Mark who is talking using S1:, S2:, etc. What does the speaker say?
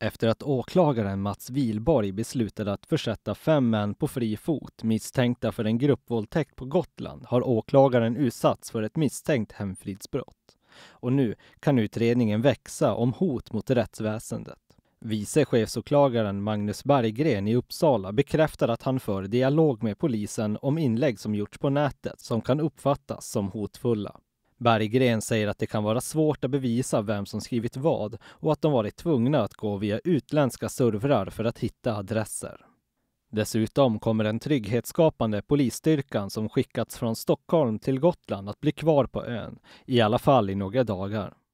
S1: efter att åklagaren Mats Vilborg beslutade att försätta fem män på fri fot misstänkta för en gruppvåldtäkt på Gotland har åklagaren utsatts för ett misstänkt hemfridsbrott. Och nu kan utredningen växa om hot mot rättsväsendet. Vice chefsåklagaren Magnus Berggren i Uppsala bekräftar att han för dialog med polisen om inlägg som gjorts på nätet som kan uppfattas som hotfulla. Berggren säger att det kan vara svårt att bevisa vem som skrivit vad och att de varit tvungna att gå via utländska servrar för att hitta adresser. Dessutom kommer den trygghetsskapande polisstyrkan som skickats från Stockholm till Gotland att bli kvar på ön, i alla fall i några dagar.